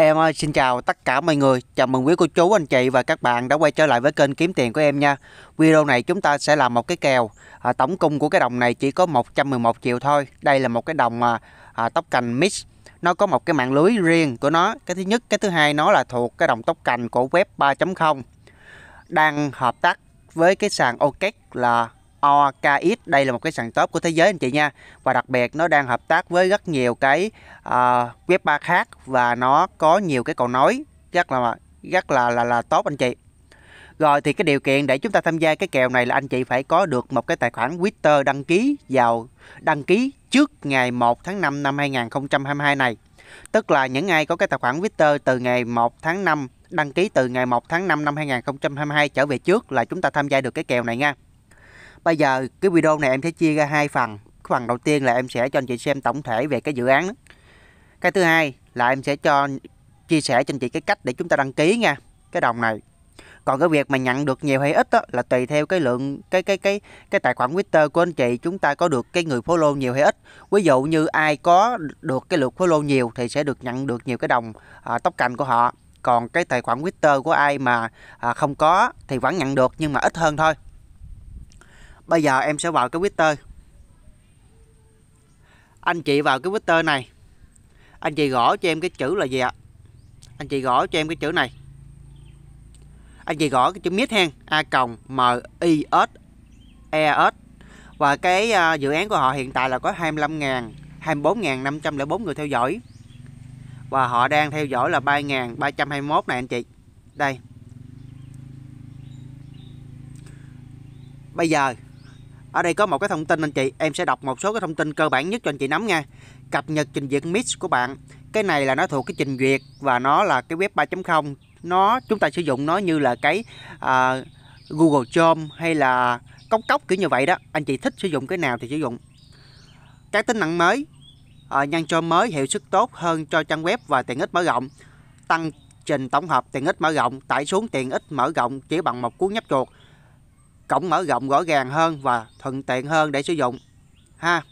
Em xin chào tất cả mọi người, chào mừng quý cô chú, anh chị và các bạn đã quay trở lại với kênh Kiếm Tiền của em nha Video này chúng ta sẽ làm một cái kèo, à, tổng cung của cái đồng này chỉ có 111 triệu thôi Đây là một cái đồng à, à, tóc cành mix, nó có một cái mạng lưới riêng của nó Cái thứ nhất, cái thứ hai nó là thuộc cái đồng tóc cành của web 3.0 Đang hợp tác với cái sàn OKEX là OKX đây là một cái sàn top của thế giới anh chị nha và đặc biệt nó đang hợp tác với rất nhiều cái uh, web bar khác và nó có nhiều cái cầu nói rất là rất là là là tốt anh chị rồi thì cái điều kiện để chúng ta tham gia cái kèo này là anh chị phải có được một cái tài khoản Twitter đăng ký vào đăng ký trước ngày 1 tháng 5 năm 2022 này. Tức là những ai có cái tài khoản Twitter từ ngày 1 tháng 5 đăng ký từ ngày 1 tháng 5 năm 2022 trở về trước là chúng ta tham gia được cái kèo này nha. Bây giờ cái video này em sẽ chia ra hai phần. Cái phần đầu tiên là em sẽ cho anh chị xem tổng thể về cái dự án. Đó. Cái thứ hai là em sẽ cho chia sẻ cho anh chị cái cách để chúng ta đăng ký nha, cái đồng này. Còn cái việc mà nhận được nhiều hay ít đó, là tùy theo cái lượng cái cái cái cái tài khoản Twitter của anh chị chúng ta có được cái người follow nhiều hay ít. Ví dụ như ai có được cái lượt follow nhiều thì sẽ được nhận được nhiều cái đồng à, tóc cành của họ còn cái tài khoản Twitter của ai mà à, không có thì vẫn nhận được nhưng mà ít hơn thôi. Bây giờ em sẽ vào cái Twitter Anh chị vào cái Twitter này Anh chị gõ cho em cái chữ là gì ạ Anh chị gõ cho em cái chữ này Anh chị gõ cái chữ mít hen A cộng M I S E S Và cái à, dự án của họ hiện tại là có 25.000 24.504 người theo dõi Và họ đang theo dõi là 3.321 này anh chị Đây Bây giờ ở đây có một cái thông tin anh chị, em sẽ đọc một số cái thông tin cơ bản nhất cho anh chị nắm nha. Cập nhật trình duyệt mix của bạn. Cái này là nó thuộc cái trình duyệt và nó là cái web 3.0. Nó chúng ta sử dụng nó như là cái uh, Google Chrome hay là cốc cốc kiểu như vậy đó. Anh chị thích sử dụng cái nào thì sử dụng. Các tính năng mới, uh, à, nhân cho mới hiệu suất tốt hơn cho trang web và tiện ích mở rộng. Tăng trình tổng hợp tiện ích mở rộng, tải xuống tiện ích mở rộng chỉ bằng một cú nhấp chuột cổng mở rộng rõ ràng hơn và thuận tiện hơn để sử dụng ha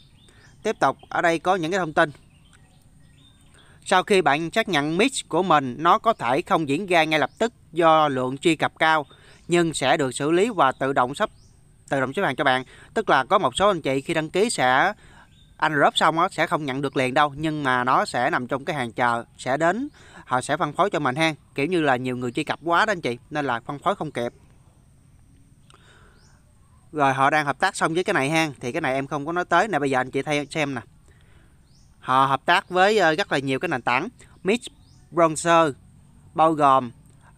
tiếp tục ở đây có những cái thông tin sau khi bạn xác nhận mix của mình nó có thể không diễn ra ngay lập tức do lượng truy cập cao nhưng sẽ được xử lý và tự động sắp tự động xếp hàng cho bạn tức là có một số anh chị khi đăng ký sẽ anh rớp xong đó, sẽ không nhận được liền đâu nhưng mà nó sẽ nằm trong cái hàng chờ sẽ đến họ sẽ phân phối cho mình ha kiểu như là nhiều người truy cập quá đó anh chị nên là phân phối không kịp rồi họ đang hợp tác xong với cái này hang thì cái này em không có nói tới nè bây giờ anh chị thay xem nè họ hợp tác với ờ, rất là nhiều cái nền tảng mix bronzer bao gồm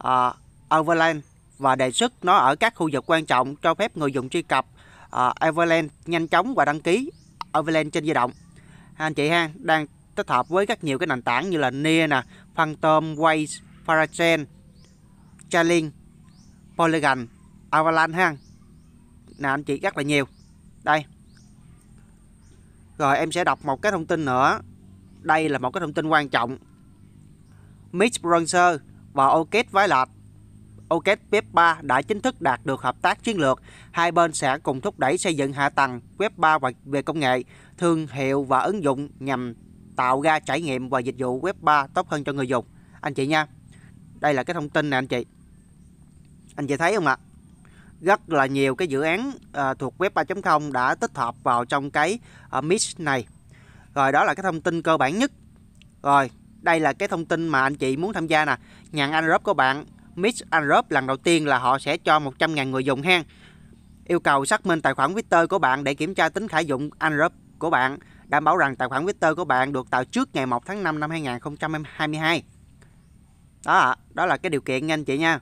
uh, Overland và đề xuất nó ở các khu vực quan trọng cho phép người dùng truy cập uh, Overland nhanh chóng và đăng ký Overland trên di động anh chị ha đang tích hợp với rất nhiều cái nền tảng như là Nia nè Phantom Waves Parachain Chain Polygon Avalanche ha nè anh chị rất là nhiều đây rồi em sẽ đọc một cái thông tin nữa đây là một cái thông tin quan trọng Mitch Bronzer và Oket Vái Lạch OKET Web 3 đã chính thức đạt được hợp tác chiến lược. Hai bên sẽ cùng thúc đẩy xây dựng hạ tầng Web 3 về công nghệ, thương hiệu và ứng dụng nhằm tạo ra trải nghiệm và dịch vụ Web 3 tốt hơn cho người dùng. Anh chị nha, đây là cái thông tin nè anh chị. Anh chị thấy không ạ? À? rất là nhiều cái dự án à, thuộc web 3.0 đã tích hợp vào trong cái à, ờ, mix này. Rồi đó là cái thông tin cơ bản nhất. Rồi, đây là cái thông tin mà anh chị muốn tham gia nè. nhận Android của bạn, mix Android lần đầu tiên là họ sẽ cho 100.000 người dùng hang. Yêu cầu xác minh tài khoản Twitter của bạn để kiểm tra tính khả dụng Android của bạn, đảm bảo rằng tài khoản Twitter của bạn được tạo trước ngày 1 tháng 5 năm 2022. Đó, đó là cái điều kiện nha anh chị nha.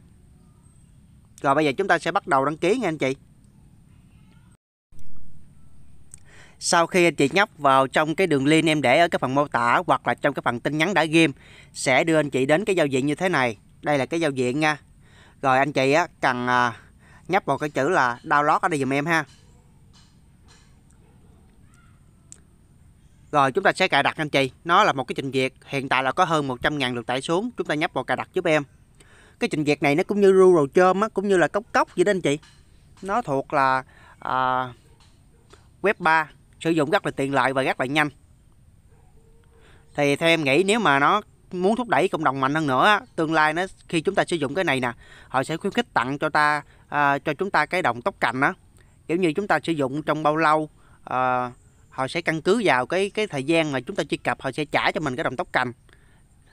Rồi bây giờ chúng ta sẽ bắt đầu đăng ký nha anh chị. Sau khi anh chị nhấp vào trong cái đường link em để ở cái phần mô tả hoặc là trong cái phần tin nhắn đã ghim sẽ đưa anh chị đến cái giao diện như thế này. Đây là cái giao diện nha. Rồi anh chị á cần à, nhấp vào cái chữ là download ở đây dùm em ha. Rồi chúng ta sẽ cài đặt anh chị Nó là một cái trình duyệt Hiện tại là có hơn 100.000 lượt tải xuống Chúng ta nhấp vào cài đặt giúp em cái trình duyệt này nó cũng như ru rầu chôm á cũng như là cốc cốc vậy đó anh chị nó thuộc là à, web 3 sử dụng rất là tiện lợi và rất là nhanh thì theo em nghĩ nếu mà nó muốn thúc đẩy cộng đồng mạnh hơn nữa tương lai nó khi chúng ta sử dụng cái này nè họ sẽ khuyến khích tặng cho ta à, cho chúng ta cái đồng tóc cành đó kiểu như chúng ta sử dụng trong bao lâu à, họ sẽ căn cứ vào cái cái thời gian mà chúng ta truy cập họ sẽ trả cho mình cái đồng tóc cành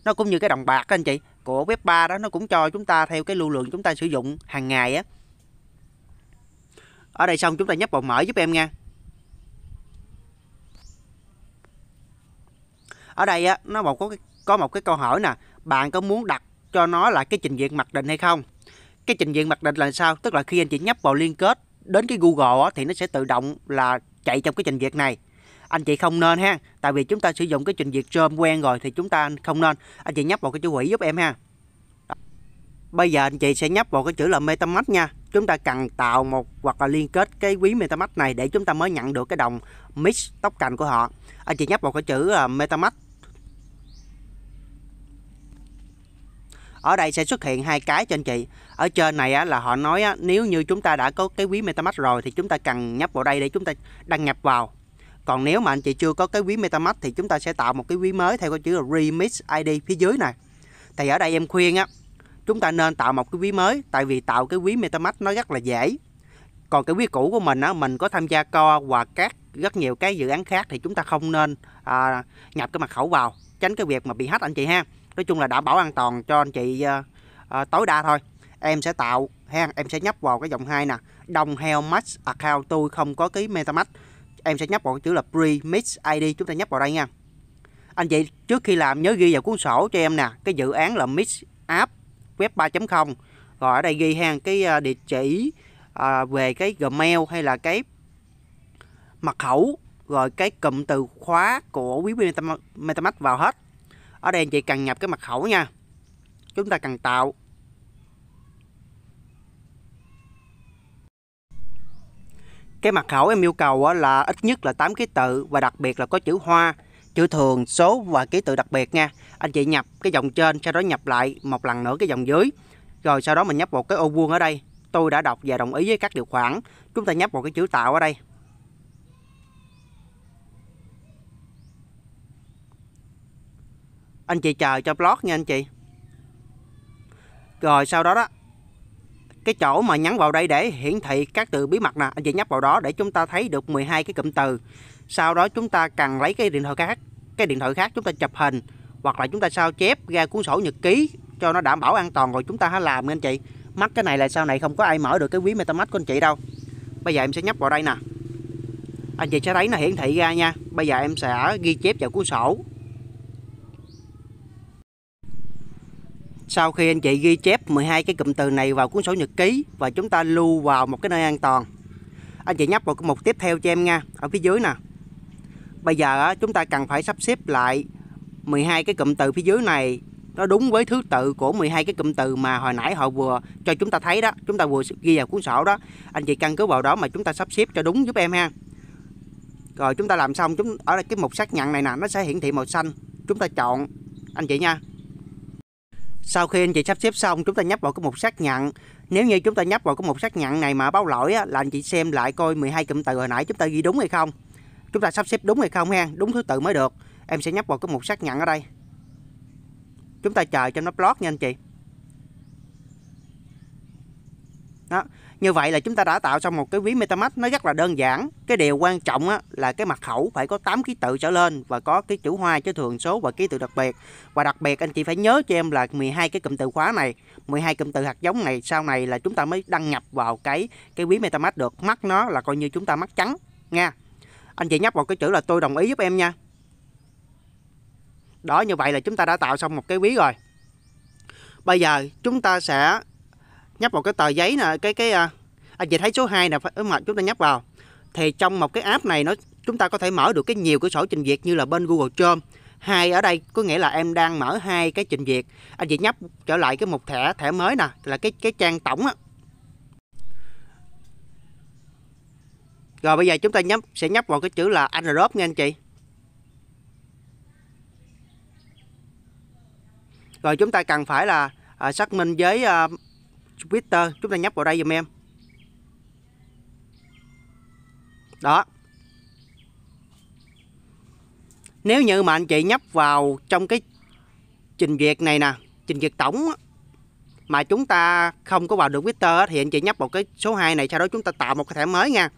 nó cũng như cái đồng bạc đó anh chị của web 3 đó nó cũng cho chúng ta theo cái lưu lượng chúng ta sử dụng hàng ngày á ở đây xong chúng ta nhấp vào mở giúp em nha ở đây á nó một có có một cái câu hỏi nè bạn có muốn đặt cho nó là cái trình diện mặc định hay không cái trình diện mặc định là sao tức là khi anh chị nhấp vào liên kết đến cái google á, thì nó sẽ tự động là chạy trong cái trình diện này anh chị không nên ha tại vì chúng ta sử dụng cái trình duyệt rơm quen rồi thì chúng ta không nên anh chị nhấp vào cái chữ quỷ giúp em ha bây giờ anh chị sẽ nhấp vào cái chữ là metamask nha chúng ta cần tạo một hoặc là liên kết cái quý metamask này để chúng ta mới nhận được cái đồng mix tóc cành của họ anh chị nhấp vào cái chữ là ờ, metamask ở đây sẽ xuất hiện hai cái cho anh chị ở trên này á, là họ nói á, nếu như chúng ta đã có cái quý metamask rồi thì chúng ta cần nhấp vào đây để chúng ta đăng nhập vào còn nếu mà anh chị chưa có cái ví MetaMask thì chúng ta sẽ tạo một cái ví mới theo cái chữ là Remix ID phía dưới này thì ở đây em khuyên á chúng ta nên tạo một cái ví mới tại vì tạo cái ví MetaMask nó rất là dễ còn cái ví cũ của mình á mình có tham gia co và các rất nhiều cái dự án khác thì chúng ta không nên à, nhập cái mật khẩu vào tránh cái việc mà bị hack anh chị ha nói chung là đảm bảo an toàn cho anh chị à, à, tối đa thôi em sẽ tạo ha em sẽ nhấp vào cái dòng hai nè đồng heo match account tôi không có ký metamax em sẽ nhấp vào cái chữ là Premix ID chúng ta nhấp vào đây nha anh chị trước khi làm nhớ ghi vào cuốn sổ cho em nè cái dự án là Mix App Web 3.0 rồi ở đây ghi hàng cái à, địa chỉ à, về cái Gmail hay là cái mật khẩu rồi cái cụm từ khóa của quý Metamask vào hết ở đây anh chị cần nhập cái mật khẩu nha chúng ta cần tạo Cái mật khẩu em yêu cầu là ít nhất là 8 ký tự và đặc biệt là có chữ hoa, chữ thường, số và ký tự đặc biệt nha. Anh chị nhập cái dòng trên sau đó nhập lại một lần nữa cái dòng dưới. Rồi sau đó mình nhấp vào cái ô vuông ở đây. Tôi đã đọc và đồng ý với các điều khoản. Chúng ta nhấp vào cái chữ tạo ở đây. Anh chị chờ cho blog nha anh chị. Rồi sau đó đó cái chỗ mà nhấn vào đây để hiển thị các từ bí mật nè anh chị nhấp vào đó để chúng ta thấy được 12 cái cụm từ sau đó chúng ta cần lấy cái điện thoại khác cái điện thoại khác chúng ta chụp hình hoặc là chúng ta sao chép ra cuốn sổ nhật ký cho nó đảm bảo an toàn rồi chúng ta hãy làm nha anh chị mắc cái này là sau này không có ai mở được cái ví metamask của anh chị đâu bây giờ em sẽ nhấp vào đây nè anh chị sẽ thấy nó hiển thị ra nha bây giờ em sẽ ghi chép vào cuốn sổ Sau khi anh chị ghi chép 12 cái cụm từ này vào cuốn sổ nhật ký và chúng ta lưu vào một cái nơi an toàn. Anh chị nhấp vào cái mục tiếp theo cho em nha, ở phía dưới nè. Bây giờ chúng ta cần phải sắp xếp lại 12 cái cụm từ phía dưới này nó đúng với thứ tự của 12 cái cụm từ mà hồi nãy họ vừa cho chúng ta thấy đó, chúng ta vừa ghi vào cuốn sổ đó. Anh chị căn cứ vào đó mà chúng ta sắp xếp cho đúng giúp em ha. Rồi chúng ta làm xong chúng ở cái mục xác nhận này nè, nó sẽ hiển thị màu xanh. Chúng ta chọn anh chị nha. Sau khi anh chị sắp xếp xong, chúng ta nhấp vào cái mục xác nhận. Nếu như chúng ta nhấp vào cái mục xác nhận này mà báo lỗi á, là anh chị xem lại coi 12 cụm từ hồi nãy chúng ta ghi đúng hay không. Chúng ta sắp xếp đúng hay không ha, đúng thứ tự mới được. Em sẽ nhấp vào cái mục xác nhận ở đây. Chúng ta chờ cho nó plot nha anh chị. Đó, như vậy là chúng ta đã tạo xong một cái ví MetaMask nó rất là đơn giản. Cái điều quan trọng á, là cái mật khẩu phải có 8 ký tự trở lên và có cái chữ hoa chữ thường số và ký tự đặc biệt. Và đặc biệt anh chị phải nhớ cho em là 12 cái cụm từ khóa này, 12 cụm từ hạt giống này sau này là chúng ta mới đăng nhập vào cái cái ví MetaMask được. Mắc nó là coi như chúng ta mắc trắng nha. Anh chị nhắc vào cái chữ là tôi đồng ý giúp em nha. Đó như vậy là chúng ta đã tạo xong một cái ví rồi. Bây giờ chúng ta sẽ nhấp vào cái tờ giấy nè cái cái anh à, chị à, thấy số 2 nè phải mà chúng ta nhấp vào thì trong một cái app này nó chúng ta có thể mở được cái nhiều cửa sổ trình duyệt như là bên Google Chrome hai ở đây có nghĩa là em đang mở hai cái trình duyệt anh chị nhấp trở lại cái mục thẻ thẻ mới nè là cái cái trang tổng á rồi bây giờ chúng ta nhấp sẽ nhấp vào cái chữ là Android nha anh chị rồi chúng ta cần phải là à, xác minh với à, Twitter chúng ta nhấp vào đây dùm em đó nếu như mà anh chị nhấp vào trong cái trình duyệt này nè trình duyệt tổng mà chúng ta không có vào được Twitter thì anh chị nhấp vào cái số 2 này sau đó chúng ta tạo một cái thẻ mới nha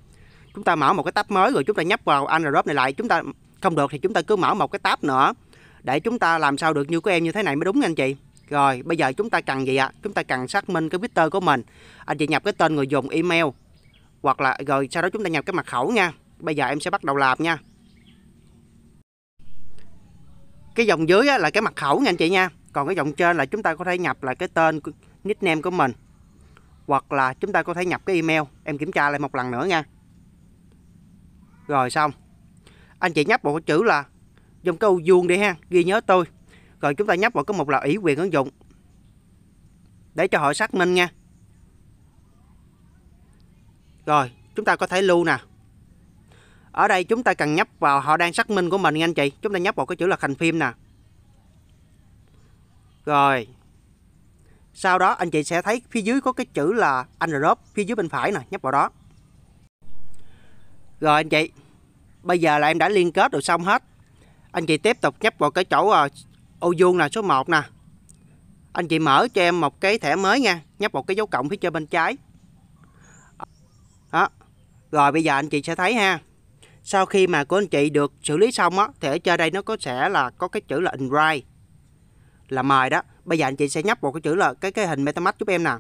chúng ta mở một cái tab mới rồi chúng ta nhấp vào Android này lại chúng ta không được thì chúng ta cứ mở một cái tab nữa để chúng ta làm sao được như của em như thế này mới đúng nha anh chị rồi, bây giờ chúng ta cần gì ạ? À? Chúng ta cần xác minh cái Twitter của mình. Anh à, chị nhập cái tên người dùng email hoặc là rồi sau đó chúng ta nhập cái mật khẩu nha. Bây giờ em sẽ bắt đầu làm nha. Cái dòng dưới là cái mật khẩu nha anh chị nha. Còn cái dòng trên là chúng ta có thể nhập là cái tên nickname của mình. Hoặc là chúng ta có thể nhập cái email. Em kiểm tra lại một lần nữa nha. Rồi xong. Anh chị nhấp một cái chữ là dùng câu vuông đi ha, ghi nhớ tôi rồi chúng ta nhấp vào cái mục là ủy quyền ứng dụng để cho họ xác minh nha rồi chúng ta có thể lưu nè ở đây chúng ta cần nhấp vào họ đang xác minh của mình nha anh chị chúng ta nhấp vào cái chữ là thành phim nè rồi sau đó anh chị sẽ thấy phía dưới có cái chữ là Android phía dưới bên phải nè nhấp vào đó rồi anh chị bây giờ là em đã liên kết được xong hết anh chị tiếp tục nhấp vào cái chỗ ờ, ô vuông là số 1 nè anh chị mở cho em một cái thẻ mới nha nhấp một cái dấu cộng phía trên bên trái đó rồi bây giờ anh chị sẽ thấy ha sau khi mà của anh chị được xử lý xong á thì ở trên đây nó có sẽ là có cái chữ là invite là mời đó bây giờ anh chị sẽ nhấp một cái chữ là cái cái hình metamask giúp em nè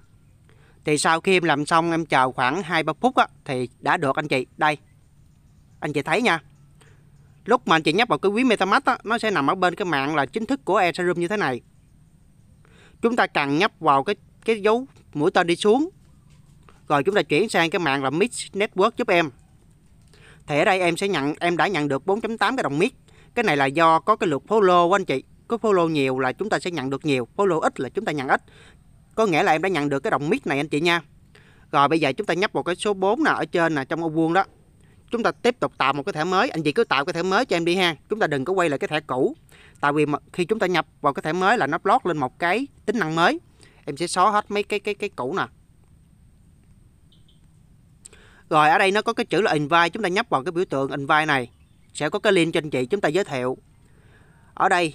thì sau khi em làm xong em chờ khoảng hai ba phút á thì đã được anh chị đây anh chị thấy nha lúc mà anh chị nhấp vào cái ví MetaMask á, nó sẽ nằm ở bên cái mạng là chính thức của Ethereum như thế này chúng ta cần nhấp vào cái cái dấu mũi tên đi xuống rồi chúng ta chuyển sang cái mạng là Mix Network giúp em thì ở đây em sẽ nhận em đã nhận được 4.8 cái đồng Mix cái này là do có cái lượt follow của anh chị có follow nhiều là chúng ta sẽ nhận được nhiều follow ít là chúng ta nhận ít có nghĩa là em đã nhận được cái đồng Mix này anh chị nha rồi bây giờ chúng ta nhấp vào cái số 4 nào ở trên nè trong ô vuông đó chúng ta tiếp tục tạo một cái thẻ mới anh chị cứ tạo cái thẻ mới cho em đi ha chúng ta đừng có quay lại cái thẻ cũ tại vì mà khi chúng ta nhập vào cái thẻ mới là nó lót lên một cái tính năng mới em sẽ xóa hết mấy cái cái cái cũ nè rồi ở đây nó có cái chữ là invite chúng ta nhấp vào cái biểu tượng invite này sẽ có cái link cho anh chị chúng ta giới thiệu ở đây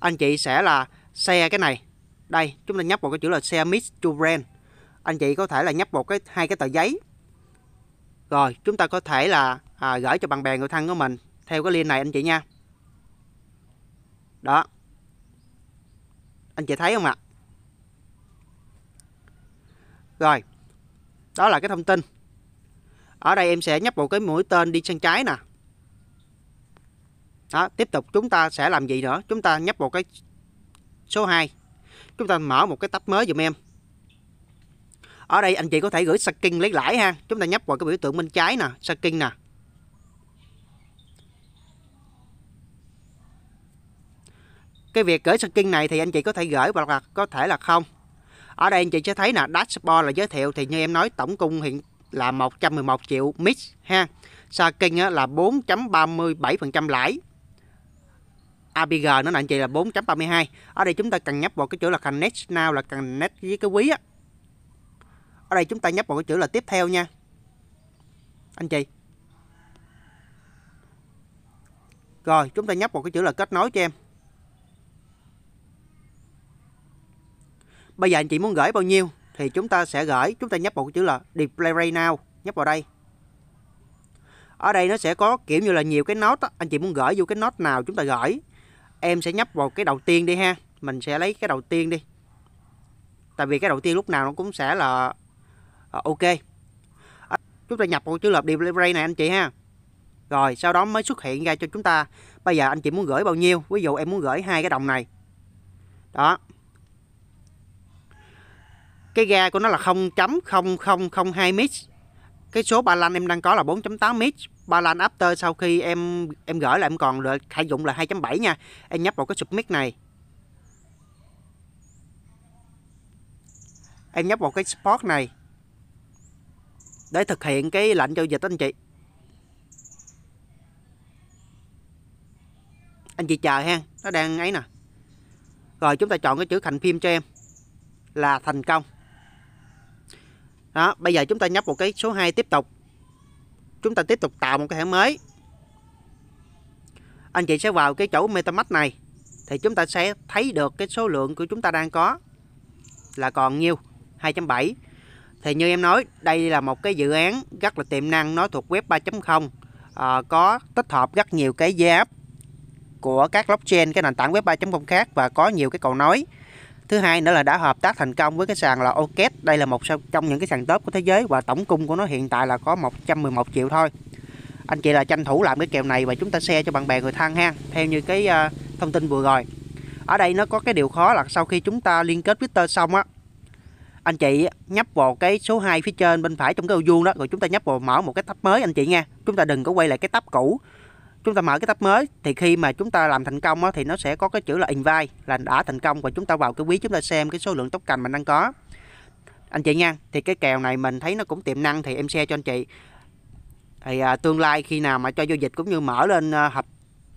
anh chị sẽ là xe cái này đây chúng ta nhấp vào cái chữ là xe mix to brand anh chị có thể là nhấp một cái hai cái tờ giấy rồi chúng ta có thể là à, gửi cho bạn bè người thân của mình theo cái link này anh chị nha đó anh chị thấy không ạ rồi đó là cái thông tin ở đây em sẽ nhấp một cái mũi tên đi sang trái nè đó tiếp tục chúng ta sẽ làm gì nữa chúng ta nhấp một cái số 2 chúng ta mở một cái tab mới dùm em ở đây anh chị có thể gửi stacking lấy lãi ha chúng ta nhấp vào cái biểu tượng bên trái nè stacking nè cái việc gửi stacking này thì anh chị có thể gửi hoặc là có thể là không ở đây anh chị sẽ thấy là dashboard là giới thiệu thì như em nói tổng cung hiện là 111 triệu mix ha stacking là 4.37% lãi APG nữa là anh chị là 4.32 ở đây chúng ta cần nhấp vào cái chỗ là connect now là connect với cái quý á ở đây chúng ta nhấp vào cái chữ là tiếp theo nha anh chị rồi chúng ta nhấp vào cái chữ là kết nối cho em bây giờ anh chị muốn gửi bao nhiêu thì chúng ta sẽ gửi chúng ta nhấp vào cái chữ là display right now nhấp vào đây ở đây nó sẽ có kiểu như là nhiều cái nốt anh chị muốn gửi vô cái nốt nào chúng ta gửi em sẽ nhấp vào cái đầu tiên đi ha mình sẽ lấy cái đầu tiên đi tại vì cái đầu tiên lúc nào nó cũng sẽ là Ờ, ok ờ, chúng ta nhập một chữ lợp delivery này anh chị ha rồi sau đó mới xuất hiện ra cho chúng ta bây giờ anh chị muốn gửi bao nhiêu ví dụ em muốn gửi hai cái đồng này đó cái ga của nó là 0.0002 mix cái số ba lan em đang có là 4.8 mix ba lan after sau khi em em gửi là em còn được khả dụng là 2.7 nha em nhấp vào cái submit này em nhấp vào cái spot này để thực hiện cái lệnh giao dịch anh chị anh chị chờ ha nó đang ấy nè rồi chúng ta chọn cái chữ thành phim cho em là thành công đó bây giờ chúng ta nhấp một cái số 2 tiếp tục chúng ta tiếp tục tạo một cái thẻ mới anh chị sẽ vào cái chỗ MetaMask này thì chúng ta sẽ thấy được cái số lượng của chúng ta đang có là còn nhiêu 2.7 thì như em nói đây là một cái dự án rất là tiềm năng nó thuộc web 3.0 à, ờ, có tích hợp rất nhiều cái giá của các blockchain cái nền tảng web 3.0 khác và có nhiều cái cầu nói thứ hai nữa là đã hợp tác thành công với cái sàn là OKET đây là một trong những cái sàn top của thế giới và tổng cung của nó hiện tại là có 111 triệu thôi anh chị là tranh thủ làm cái kèo này và chúng ta share cho bạn bè người thân ha theo như cái uh, thông tin vừa rồi ở đây nó có cái điều khó là sau khi chúng ta liên kết Twitter xong á anh chị nhấp vào cái số 2 phía trên bên phải trong cái ô vuông đó rồi chúng ta nhấp vào mở một cái tab mới anh chị nha chúng ta đừng có quay lại cái tab cũ chúng ta mở cái tab mới thì khi mà chúng ta làm thành công đó, thì nó sẽ có cái chữ là invite là đã thành công và chúng ta vào cái quý chúng ta xem cái số lượng tóc cành mình đang có anh chị nha thì cái kèo này mình thấy nó cũng tiềm năng thì em share cho anh chị thì à, tương lai khi nào mà cho giao dịch cũng như mở lên à, hợp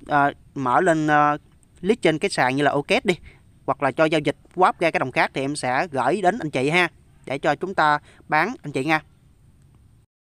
à, mở lên à, list trên cái sàn như là OKET đi hoặc là cho giao dịch swap ra cái đồng khác thì em sẽ gửi đến anh chị ha để cho chúng ta bán anh chị nha